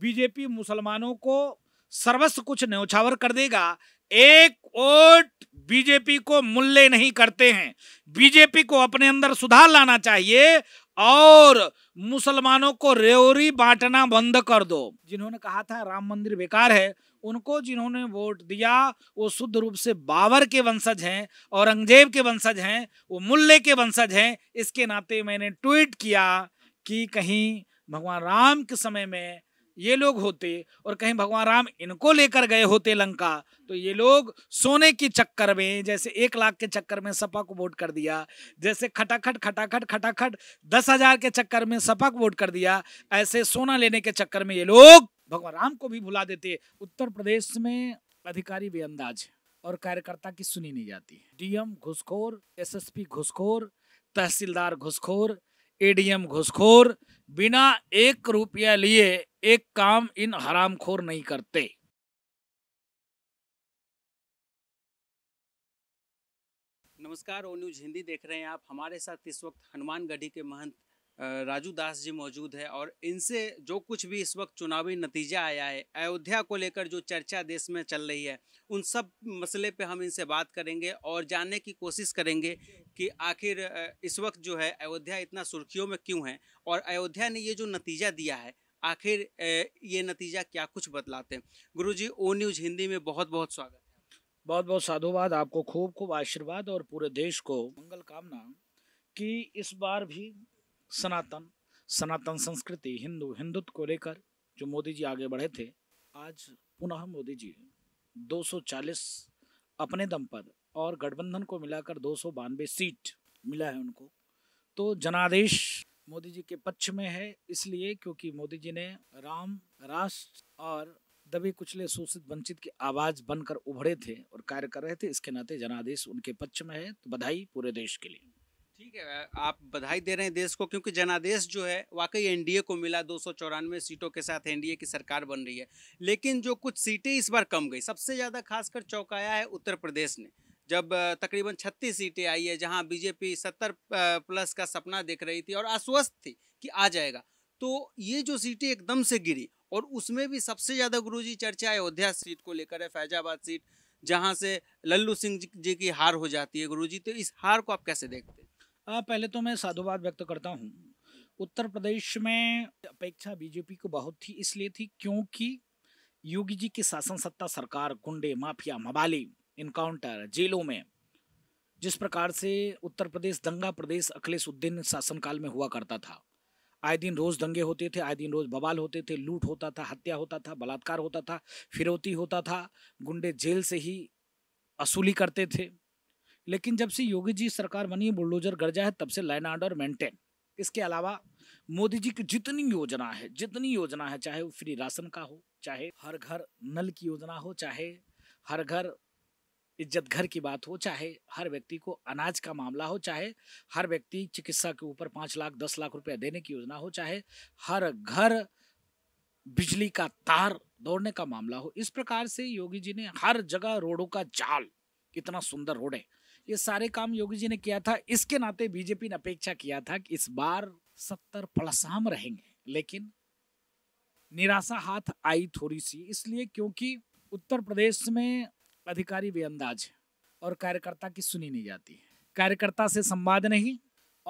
BJP मुसलमानों को सर्वस्व कुछ न्यौछावर कर देगा एक वोट बीजेपी को मूल्य नहीं करते हैं बीजेपी को अपने अंदर सुधार लाना चाहिए और मुसलमानों को रेवरी बांटना बंद कर दो जिन्होंने कहा था राम मंदिर बेकार है उनको जिन्होंने वोट दिया वो शुद्ध रूप से बाबर के वंशज हैं औरंगजेब के वंशज हैं वो मुल्ले के वंशज हैं इसके नाते मैंने ट्वीट किया कि कहीं भगवान राम के समय में ये लोग होते और कहीं भगवान राम इनको लेकर गए होते लंका तो ये लोग सोने के चक्कर में जैसे एक लाख के चक्कर में सपा को वोट कर दिया जैसे खटाखट खटाखट खटाखट दस हजार के चक्कर में सपा को वोट कर दिया ऐसे सोना लेने के चक्कर में ये लोग भगवान राम को भी भुला देते उत्तर प्रदेश में अधिकारी बेअंदाज और कार्यकर्ता की सुनी नहीं जाती डीएम घुसखोर एसएसपी घुसखोर तहसीलदार घुसखोर एडीएम घुसखोर बिना एक रुपया लिए एक काम इन हरामखोर नहीं करते नमस्कार ओ न्यूज हिंदी देख रहे हैं आप हमारे साथ इस वक्त हनुमानगढ़ी के महंत राजू दास जी मौजूद है और इनसे जो कुछ भी इस वक्त चुनावी नतीजा आया है अयोध्या को लेकर जो चर्चा देश में चल रही है उन सब मसले पे हम इनसे बात करेंगे और जानने की कोशिश करेंगे कि आखिर इस वक्त जो है अयोध्या इतना सुर्खियों में क्यों है और अयोध्या ने ये जो नतीजा दिया है आखिर ये नतीजा क्या कुछ बतलाते हैं गुरु जी ओ न्यूज़ हिंदी में बहुत बहुत स्वागत बहुत बहुत साधुवाद आपको खूब खूब आशीर्वाद और पूरे देश को मंगल कामना कि इस बार भी सनातन सनातन संस्कृति हिंदू हिंदुत्व को लेकर जो मोदी जी आगे बढ़े थे आज पुनः मोदी जी 240 अपने दम पर और गठबंधन को मिलाकर दो सीट मिला है उनको तो जनादेश मोदी जी के पक्ष में है इसलिए क्योंकि मोदी जी ने राम राष्ट्र और दबे कुचले शोषित वंचित की आवाज बनकर उभरे थे और कार्य कर रहे थे इसके नाते जनादेश उनके पक्ष में है तो बधाई पूरे देश के लिए ठीक है आप बधाई दे रहे हैं देश को क्योंकि जनादेश जो है वाकई एनडीए को मिला दो सीटों के साथ एनडीए की सरकार बन रही है लेकिन जो कुछ सीटें इस बार कम गई सबसे ज़्यादा खासकर चौंकाया है उत्तर प्रदेश ने जब तकरीबन 36 सीटें आई है जहां बीजेपी 70 प्लस का सपना देख रही थी और आश्वस्त थी कि आ जाएगा तो ये जो सीटें एकदम से गिरी और उसमें भी सबसे ज़्यादा जी चर्चा अयोध्या सीट को लेकर है फैजाबाद सीट जहाँ से लल्लू सिंह जी की हार हो जाती है जी तो इस हार को आप कैसे देखते हैं हाँ, पहले तो मैं साधुवाद व्यक्त करता हूँ उत्तर प्रदेश में अपेक्षा बीजेपी को बहुत थी इसलिए थी क्योंकि योगी जी की शासन सत्ता सरकार गुंडे माफिया मबाली इनकाउंटर जेलों में जिस प्रकार से उत्तर प्रदेश दंगा प्रदेश अखिलेश उद्दीन शासनकाल में हुआ करता था आए दिन रोज दंगे होते थे आए दिन रोज बवाल होते थे लूट होता था हत्या होता था बलात्कार होता था फिरौती होता था गुंडे जेल से ही असूली करते थे लेकिन जब से योगी जी सरकार बनी है बुलडोजर गर्जा है तब से लाइन ऑर्डर मेंटेन इसके अलावा मोदी जी की जितनी योजना है जितनी योजना है चाहे वो फ्री राशन का हो चाहे हर घर नल की योजना हो चाहे हर घर इज्जत घर की बात हो चाहे हर व्यक्ति को अनाज का मामला हो चाहे हर व्यक्ति चिकित्सा के ऊपर पाँच लाख दस लाख रुपया देने की योजना हो चाहे हर घर बिजली का तार दौड़ने का मामला हो इस प्रकार से योगी जी ने हर जगह रोडों का जाल इतना सुंदर रोड है ये सारे काम योगी जी ने किया था इसके नाते बीजेपी ने अपेक्षा किया था कि इस बार सत्तर प्लस हम रहेंगे लेकिन निराशा हाथ आई थोड़ी सी इसलिए क्योंकि उत्तर प्रदेश में अधिकारी बेअंदाज है और कार्यकर्ता की सुनी नहीं जाती है कार्यकर्ता से संवाद नहीं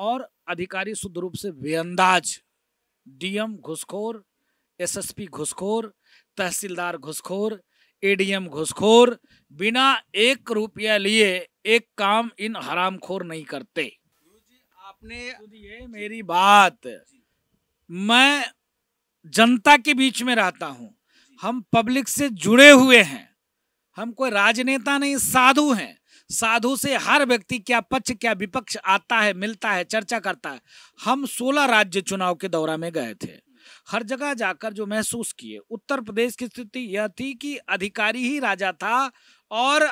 और अधिकारी शुद्ध रूप से बेअंदाज डीएम घुसखोर एसएसपी घुसखोर तहसीलदार घुसखोर एडीएम घुसखोर बिना एक रुपया लिए एक काम इन हरामखोर नहीं करते आपने ये मेरी बात मैं जनता के बीच में रहता हूं हम पब्लिक से जुड़े हुए हैं हम कोई राजनेता नहीं साधु हैं साधु से हर व्यक्ति क्या पक्ष क्या विपक्ष आता है मिलता है चर्चा करता है हम सोलह राज्य चुनाव के दौरा में गए थे हर जगह जाकर जो महसूस किए उत्तर प्रदेश की स्थिति यह थी कि अधिकारी ही राजा था और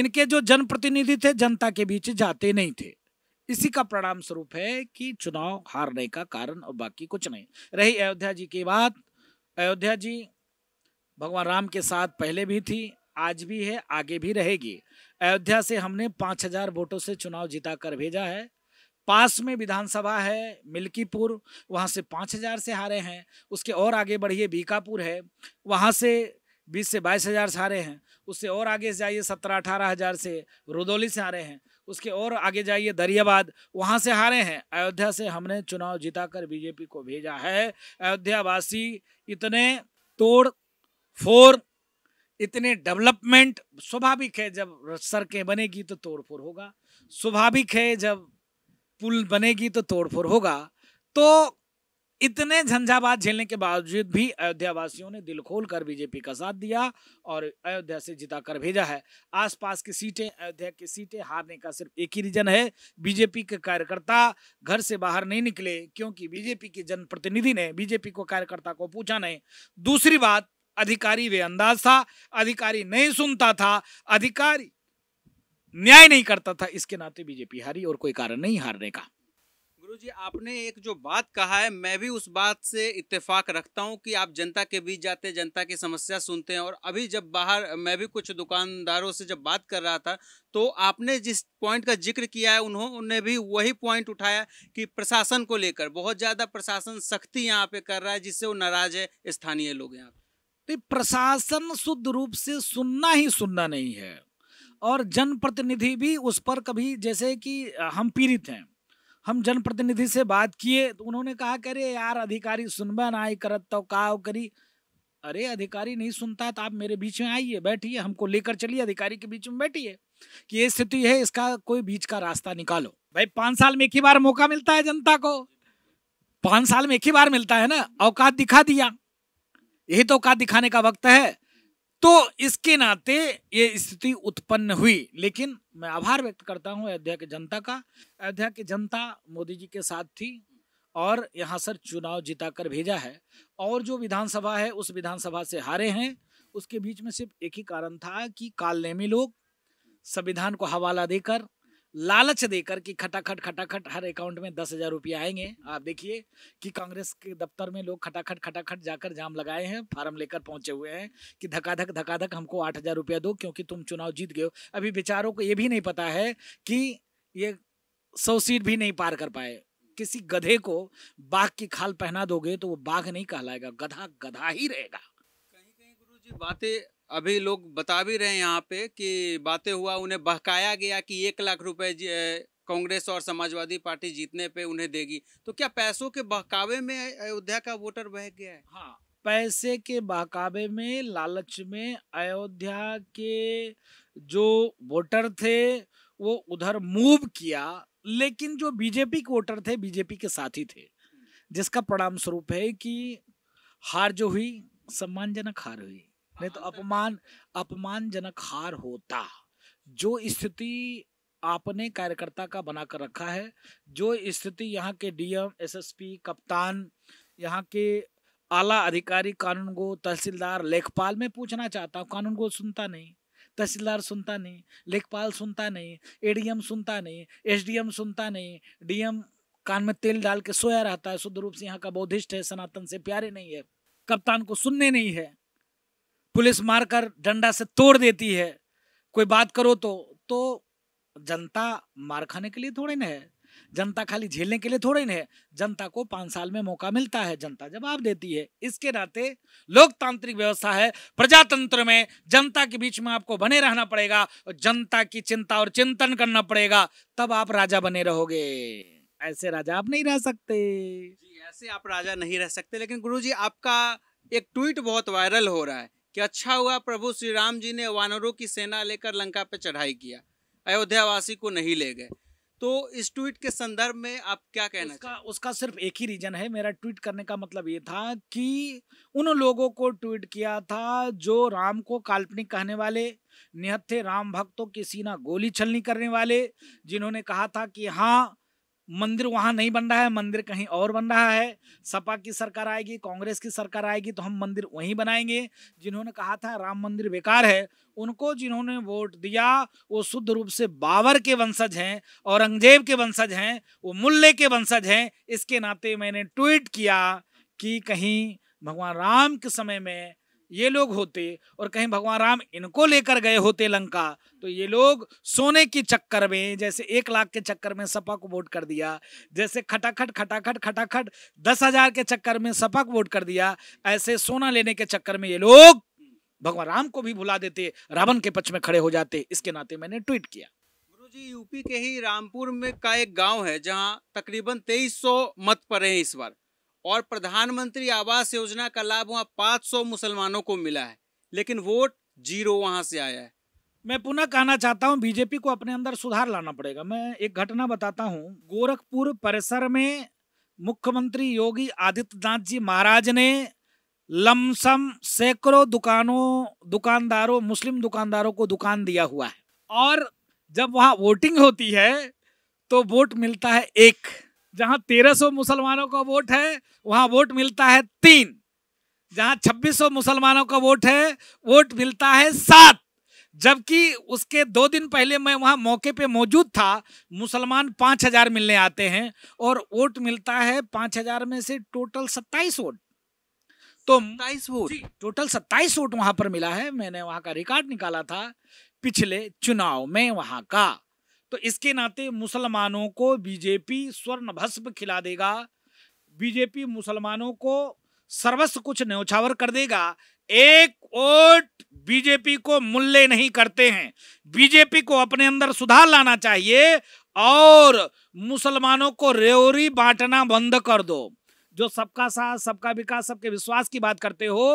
इनके जो जनप्रतिनिधि थे जनता के बीच जाते नहीं थे इसी का परिणाम स्वरूप है कि चुनाव हारने का कारण और बाकी कुछ नहीं रही अयोध्या जी की बात अयोध्या जी भगवान राम के साथ पहले भी थी आज भी है आगे भी रहेगी अयोध्या से हमने पांच हजार वोटों से चुनाव जिता कर भेजा है पास में विधानसभा है मिल्कीपुर वहाँ से पांच हजार से हारे हैं उसके और आगे बढ़िए बीकापुर है वहाँ से बीस से बाईस हज़ार से आ रहे हैं उससे और आगे जाइए सत्रह अठारह हज़ार से रुदौली से आ रहे हैं उसके और आगे जाइए दरियाबाद वहाँ से हारे हैं अयोध्या से हमने चुनाव जिताकर बीजेपी को भेजा है अयोध्यावासी इतने तोड़ फोड़ इतने डेवलपमेंट स्वाभाविक है जब सड़कें बनेगी तो फोड़ होगा स्वाभाविक है जब पुल बनेगी तो फोड़ होगा तो इतने झंझावात झेलने के बावजूद भी अयोध्या वासियों ने दिल खोल कर बीजेपी का साथ दिया और अयोध्या से जिता कर भेजा है आसपास की सीटें अयोध्या की सीटें हारने का सिर्फ एक ही रीजन है बीजेपी के कार्यकर्ता घर से बाहर नहीं निकले क्योंकि बीजेपी के जनप्रतिनिधि ने बीजेपी को कार्यकर्ता को पूछा नहीं दूसरी बात अधिकारी वे अंदाज था अधिकारी नहीं सुनता था अधिकारी न्याय नहीं करता था इसके नाते बीजेपी हारी और कोई कारण नहीं हारने का गुरु जी आपने एक जो बात कहा है मैं भी उस बात से इत्तेफाक रखता हूँ कि आप जनता के बीच जाते हैं जनता की समस्या सुनते हैं और अभी जब बाहर मैं भी कुछ दुकानदारों से जब बात कर रहा था तो आपने जिस पॉइंट का जिक्र किया है उन्होंने भी वही पॉइंट उठाया कि प्रशासन को लेकर बहुत ज़्यादा प्रशासन सख्ती यहाँ पे कर रहा है जिससे वो नाराज है स्थानीय लोग यहाँ तो प्रशासन शुद्ध रूप से सुनना ही सुनना नहीं है और जनप्रतिनिधि भी उस पर कभी जैसे कि हम पीड़ित हैं हम जनप्रतिनिधि से बात किए तो उन्होंने कहा कि अरे यार अधिकारी सुनबा ना आई करत तो का करी अरे अधिकारी नहीं सुनता तो आप मेरे बीच में आइए बैठिए हमको लेकर चलिए अधिकारी के बीच में बैठिए कि ये स्थिति है इसका कोई बीच का रास्ता निकालो भाई पाँच साल में एक ही बार मौका मिलता है जनता को पाँच साल में एक ही बार मिलता है ना औकात दिखा दिया यही तो औकात दिखाने का वक्त है तो इसके नाते ये स्थिति उत्पन्न हुई लेकिन मैं आभार व्यक्त करता हूँ अयोध्या की जनता का अयोध्या की जनता मोदी जी के साथ थी और यहाँ सर चुनाव जिता कर भेजा है और जो विधानसभा है उस विधानसभा से हारे हैं उसके बीच में सिर्फ एक ही कारण था कि कालनेमी लोग संविधान को हवाला देकर लालच देकर कि खटाखट खटाखट हर अकाउंट में दस हजार रुपया आएंगे आप देखिए कि कांग्रेस के दफ्तर में लोग खटाखट खटाखट जाकर जाम लगाए हैं फार्म लेकर पहुंचे हुए हैं कि धकाधक धकाधक हमको आठ हजार रुपया दो क्योंकि तुम चुनाव जीत गए हो अभी बेचारों को ये भी नहीं पता है कि ये सौ सीट भी नहीं पार कर पाए किसी गधे को बाघ की खाल पहना दोगे तो वो बाघ नहीं कहलाएगा गधा गधा ही रहेगा कहीं कहीं गुरु जी बातें अभी लोग बता भी रहे हैं यहाँ पे कि बातें हुआ उन्हें बहकाया गया कि एक लाख रुपए कांग्रेस और समाजवादी पार्टी जीतने पे उन्हें देगी तो क्या पैसों के बहकावे में अयोध्या का वोटर बह गया है हाँ पैसे के बहकावे में लालच में अयोध्या के जो वोटर थे वो उधर मूव किया लेकिन जो बीजेपी के वोटर थे बीजेपी के साथी थे जिसका परिणाम स्वरूप है कि हार जो हुई सम्मानजनक हार हुई नहीं तो अपमान अपमानजनक हार होता जो स्थिति आपने कार्यकर्ता का बनाकर रखा है जो स्थिति यहाँ के डीएम एसएसपी कप्तान यहाँ के आला अधिकारी कानून को तहसीलदार लेखपाल में पूछना चाहता हूँ कानून को सुनता नहीं तहसीलदार सुनता नहीं लेखपाल सुनता नहीं एडीएम सुनता नहीं एसडीएम सुनता नहीं डीएम कान में तेल डाल के सोया रहता है शुद्ध रूप से यहाँ का बौद्धिस्ट है सनातन से प्यारे नहीं है कप्तान को सुनने नहीं है पुलिस मारकर डंडा से तोड़ देती है कोई बात करो तो तो जनता मार खाने के लिए थोड़े ना है जनता खाली झेलने के लिए थोड़े ना है जनता को पांच साल में मौका मिलता है जनता जवाब देती है इसके नाते लोकतांत्रिक व्यवस्था है प्रजातंत्र में जनता के बीच में आपको बने रहना पड़ेगा और जनता की चिंता और चिंतन करना पड़ेगा तब आप राजा बने रहोगे ऐसे राजा आप नहीं रह सकते जी ऐसे आप राजा नहीं रह सकते लेकिन गुरु आपका एक ट्वीट बहुत वायरल हो रहा है कि अच्छा हुआ प्रभु श्री राम जी ने वानरों की सेना लेकर लंका पर चढ़ाई किया अयोध्यावासी को नहीं ले गए तो इस ट्वीट के संदर्भ में आप क्या कहना उसका, उसका सिर्फ एक ही रीजन है मेरा ट्वीट करने का मतलब ये था कि उन लोगों को ट्वीट किया था जो राम को काल्पनिक कहने वाले निहत्थे राम भक्तों की सीना गोली छलनी करने वाले जिन्होंने कहा था कि हाँ मंदिर वहां नहीं बन रहा है मंदिर कहीं और बन रहा है सपा की सरकार आएगी कांग्रेस की सरकार आएगी तो हम मंदिर वहीं बनाएंगे जिन्होंने कहा था राम मंदिर बेकार है उनको जिन्होंने वोट दिया वो शुद्ध रूप से बाबर के वंशज हैं औरंगजेब के वंशज हैं वो मुल्ले के वंशज हैं इसके नाते मैंने ट्वीट किया कि कहीं भगवान राम के समय में ये लोग होते और कहीं भगवान राम इनको लेकर गए होते लंका तो ये लोग सोने की चक्कर में जैसे एक लाख के चक्कर में सपा को वोट कर दिया जैसे खटाखट खटाखट खटाखट दस हजार के चक्कर में सपा को वोट कर दिया ऐसे सोना लेने के चक्कर में ये लोग भगवान राम को भी भुला देते रावण के पक्ष में खड़े हो जाते इसके नाते मैंने ट्वीट किया गुरु जी यूपी के ही रामपुर में का एक गाँव है जहाँ तकरीबन तेईस मत पड़े हैं इस बार और प्रधानमंत्री आवास योजना का लाभ वहाँ पाँच मुसलमानों को मिला है लेकिन वोट जीरो वहाँ से आया है मैं पुनः कहना चाहता हूँ बीजेपी को अपने अंदर सुधार लाना पड़ेगा मैं एक घटना बताता हूँ गोरखपुर परिसर में मुख्यमंत्री योगी आदित्यनाथ जी महाराज ने लमसम सैकड़ों दुकानों दुकानदारों मुस्लिम दुकानदारों को दुकान दिया हुआ है और जब वहाँ वोटिंग होती है तो वोट मिलता है एक जहां 1300 मुसलमानों का वोट है वहां वोट मिलता है तीन जहां 2600 मुसलमानों का वोट है वोट मिलता है सात जबकि उसके दो दिन पहले मैं वहां मौके पे मौजूद था मुसलमान पांच हजार मिलने आते हैं और वोट मिलता है पांच हजार में से टोटल सत्ताईस वोट तो सत्ताईस वोट टोटल सत्ताईस वोट वहां पर मिला है मैंने वहां का रिकॉर्ड निकाला था पिछले चुनाव में वहां का तो इसके नाते मुसलमानों को बीजेपी स्वर्ण भस्म खिला देगा बीजेपी मुसलमानों को सर्वस्व कुछ न्यौछावर कर देगा एक वोट बीजेपी को मूल्य नहीं करते हैं बीजेपी को अपने अंदर सुधार लाना चाहिए और मुसलमानों को रेवरी बांटना बंद कर दो जो सबका साथ सबका विकास सबके विश्वास की बात करते हो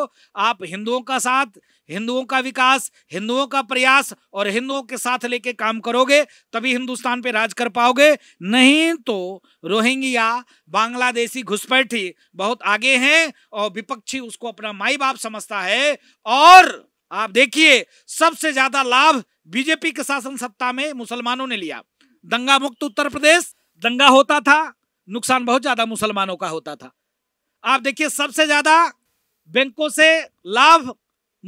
आप हिंदुओं का साथ हिंदुओं का विकास हिंदुओं का प्रयास और हिंदुओं के साथ लेके काम करोगे तभी हिंदुस्तान पे राज कर पाओगे नहीं तो रोहिंग्या बांग्लादेशी घुसपैठी बहुत आगे हैं और विपक्षी उसको अपना माई बाप समझता है और आप देखिए सबसे ज्यादा लाभ बीजेपी के शासन सत्ता में मुसलमानों ने लिया दंगा मुक्त उत्तर प्रदेश दंगा होता था नुकसान बहुत ज्यादा मुसलमानों का होता था आप देखिए सबसे ज्यादा बैंकों से लाभ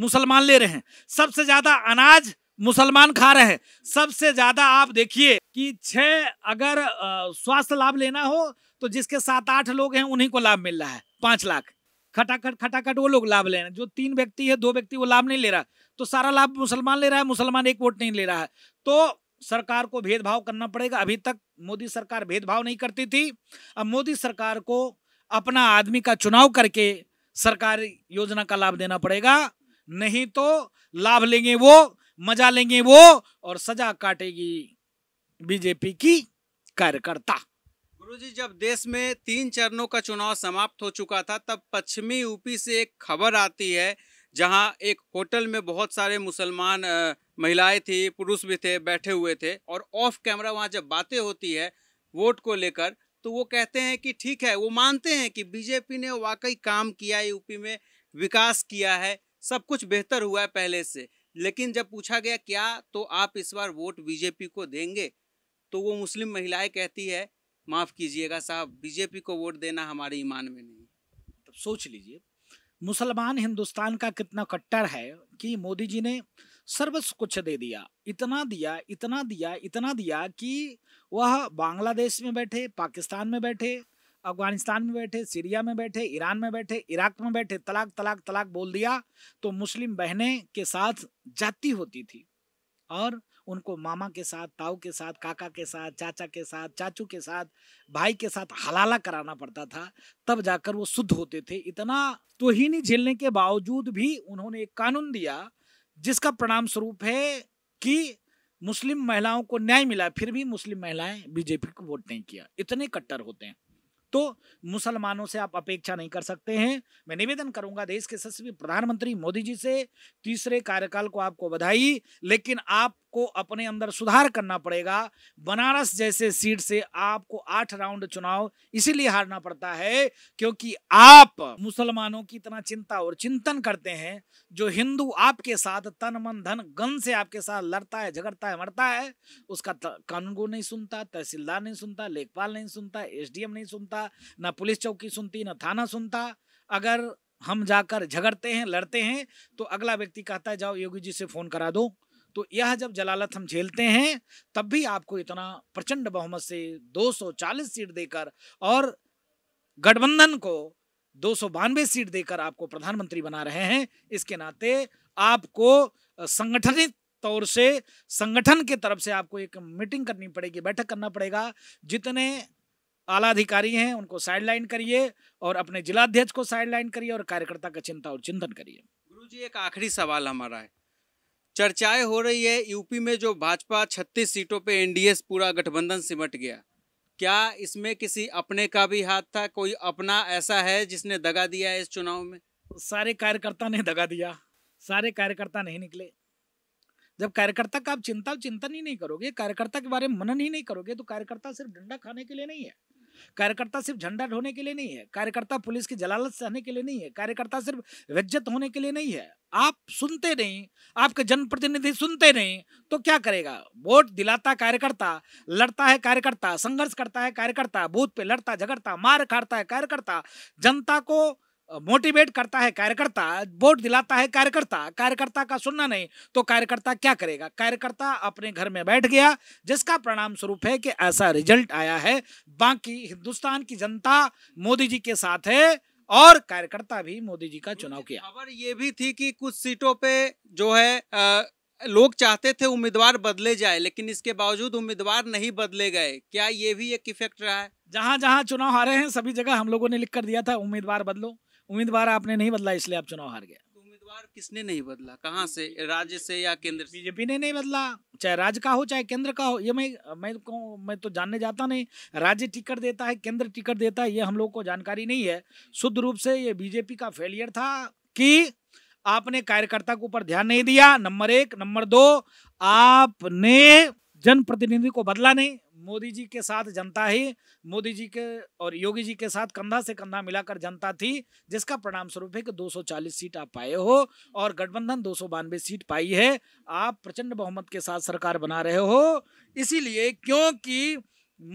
मुसलमान ले रहे हैं सबसे ज्यादा अनाज मुसलमान खा रहे हैं सबसे ज्यादा आप देखिए कि छह अगर स्वास्थ्य लाभ लेना हो तो जिसके सात आठ लोग हैं उन्हीं को लाभ मिल रहा है पांच लाख खटाखट खटाखट वो लोग लाभ ले रहे हैं जो तीन व्यक्ति है दो व्यक्ति वो लाभ नहीं ले रहा तो सारा लाभ मुसलमान ले रहा है मुसलमान एक वोट नहीं ले रहा है तो सरकार को भेदभाव करना पड़ेगा अभी तक मोदी सरकार भेदभाव नहीं करती थी अब मोदी सरकार को अपना आदमी का चुनाव करके सरकार योजना का लाभ देना पड़ेगा नहीं तो लाभ लेंगे वो मजा लेंगे वो और सजा काटेगी बीजेपी की कार्यकर्ता गुरुजी जब देश में तीन चरणों का चुनाव समाप्त हो चुका था तब पश्चिमी यूपी से एक खबर आती है जहां एक होटल में बहुत सारे मुसलमान महिलाएं थी पुरुष भी थे बैठे हुए थे और ऑफ कैमरा वहाँ जब बातें होती है वोट को लेकर तो वो कहते हैं कि ठीक है वो मानते हैं कि बीजेपी ने वाकई काम किया है यूपी में विकास किया है सब कुछ बेहतर हुआ है पहले से लेकिन जब पूछा गया क्या तो आप इस बार वोट बीजेपी को देंगे तो वो मुस्लिम महिलाएं कहती है माफ़ कीजिएगा साहब बीजेपी को वोट देना हमारे ईमान में नहीं तो सोच लीजिए मुसलमान हिंदुस्तान का कितना कट्टर है कि मोदी जी ने सर्वस्व कुछ दे दिया इतना दिया इतना दिया इतना दिया कि वह बांग्लादेश में बैठे पाकिस्तान में बैठे अफगानिस्तान में बैठे सीरिया में बैठे ईरान में बैठे इराक में बैठे तलाक तलाक तलाक बोल दिया तो मुस्लिम बहनें के साथ जाती होती थी और उनको मामा के साथ ताऊ के साथ काका के साथ चाचा के साथ चाचू के साथ भाई के साथ हलाला कराना पड़ता था तब जाकर वो शुद्ध होते थे इतना तो ही नहीं झेलने के बावजूद भी उन्होंने एक कानून दिया जिसका परिणाम स्वरूप है कि मुस्लिम महिलाओं को न्याय मिला फिर भी मुस्लिम महिलाएं बीजेपी को वोट नहीं किया इतने कट्टर होते हैं तो मुसलमानों से आप अपेक्षा नहीं कर सकते हैं मैं निवेदन करूंगा देश के सशस्वी प्रधानमंत्री मोदी जी से तीसरे कार्यकाल को आपको बधाई लेकिन आपको अपने अंदर सुधार करना पड़ेगा बनारस जैसे सीट से आपको आठ राउंड चुनाव इसीलिए हारना पड़ता है क्योंकि आप मुसलमानों की इतना चिंता और चिंतन करते हैं जो हिंदू आपके साथ तन मन धन गन से आपके साथ लड़ता है झगड़ता है मरता है उसका कानून नहीं सुनता तहसीलदार नहीं सुनता लेखपाल नहीं सुनता एस नहीं सुनता सुनता ना पुलिस चौकी सुनती ना थाना सुनता अगर हम जाकर झगड़ते हैं लड़ते हैं तो अगला व्यक्ति कहता है जाओ योगी जी से फ़ोन करा दो तो यह जब जलालत हम झेलते हैं तब भी आपको इतना प्रचंड बहुमत से 240 सीट देकर और गठबंधन को दो सीट देकर आपको प्रधानमंत्री बना रहे हैं इसके नाते आपको संगठनित तौर से संगठन के तरफ से आपको एक मीटिंग करनी पड़ेगी बैठक करना पड़ेगा जितने आला अधिकारी हैं उनको साइडलाइन करिए और अपने जिलाध्यक्ष को साइडलाइन करिए और कार्यकर्ता का चिंता और चिंतन करिए गुरु जी एक आखिरी सवाल हमारा है चर्चाएं हो रही है यूपी में जो भाजपा 36 सीटों पे एनडीएस पूरा गठबंधन सिमट गया क्या इसमें किसी अपने का भी हाथ था कोई अपना ऐसा है जिसने दगा दिया है इस चुनाव में सारे कार्यकर्ता ने दगा दिया सारे कार्यकर्ता नहीं निकले जब कार्यकर्ता का आप चिंता चिंतन ही नहीं करोगे कार्यकर्ता के बारे में मनन ही नहीं करोगे तो कार्यकर्ता सिर्फ डंडा खाने के लिए नहीं है कार्यकर्ता सिर्फ झंडा ढोने के लिए नहीं है कार्यकर्ता पुलिस की जलालत सहने के लिए नहीं है कार्यकर्ता सिर्फ विज्जत होने के लिए नहीं है आप सुनते नहीं आपके जनप्रतिनिधि सुनते नहीं तो क्या करेगा वोट दिलाता कार्यकर्ता लड़ता है कार्यकर्ता संघर्ष करता है कार्यकर्ता बूथ पे लड़ता झगड़ता मार खाड़ता है कार्यकर्ता जनता को मोटिवेट करता है कार्यकर्ता वोट दिलाता है कार्यकर्ता कार्यकर्ता का सुनना नहीं तो कार्यकर्ता क्या करेगा कार्यकर्ता अपने घर में बैठ गया जिसका परिणाम स्वरूप है कि ऐसा रिजल्ट आया है बाकी हिंदुस्तान की जनता मोदी जी के साथ है और कार्यकर्ता भी मोदी जी का चुनाव किया खबर ये भी थी कि कुछ सीटों पे जो है आ, लोग चाहते थे उम्मीदवार बदले जाए लेकिन इसके बावजूद उम्मीदवार नहीं बदले गए क्या ये भी एक इफेक्ट रहा है जहां जहां चुनाव हारे हैं सभी जगह हम लोगों ने लिख कर दिया था उम्मीदवार बदलो उम्मीदवार आपने नहीं बदला इसलिए आप चुनाव हार गए तो उम्मीदवार किसने नहीं बदला कहाँ से राज्य से या केंद्र से बीजेपी ने नहीं बदला चाहे राज्य का हो चाहे केंद्र का हो ये मैं मैं कहूँ मैं तो जानने जाता नहीं राज्य टिकट देता है केंद्र टिकट देता है ये हम लोग को जानकारी नहीं है शुद्ध रूप से ये बीजेपी का फेलियर था कि आपने कार्यकर्ता के ऊपर ध्यान नहीं दिया नंबर एक नंबर दो आपने जनप्रतिनिधि को बदला नहीं मोदी जी के साथ जनता ही मोदी जी के और योगी जी के साथ कंधा से कंधा मिलाकर जनता थी जिसका परिणाम स्वरूप है कि 240 सीट आप पाए हो और गठबंधन दो सीट पाई है आप प्रचंड बहुमत के साथ सरकार बना रहे हो इसीलिए क्योंकि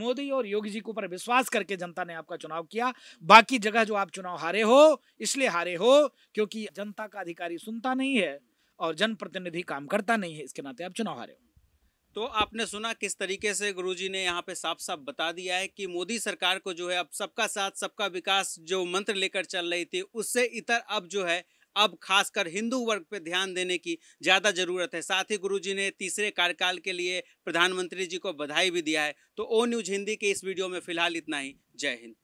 मोदी और योगी जी के ऊपर विश्वास करके जनता ने आपका चुनाव किया बाकी जगह जो आप चुनाव हारे हो इसलिए हारे हो क्योंकि जनता का अधिकारी सुनता नहीं है और जनप्रतिनिधि काम करता नहीं है इसके नाते आप चुनाव हारे हो तो आपने सुना किस तरीके से गुरुजी ने यहाँ पे साफ साफ बता दिया है कि मोदी सरकार को जो है अब सबका साथ सबका विकास जो मंत्र लेकर चल रही थी उससे इतर अब जो है अब खासकर हिंदू वर्ग पर ध्यान देने की ज़्यादा ज़रूरत है साथ ही गुरुजी ने तीसरे कार्यकाल के लिए प्रधानमंत्री जी को बधाई भी दिया है तो ओ न्यूज़ हिंदी के इस वीडियो में फिलहाल इतना ही जय हिंद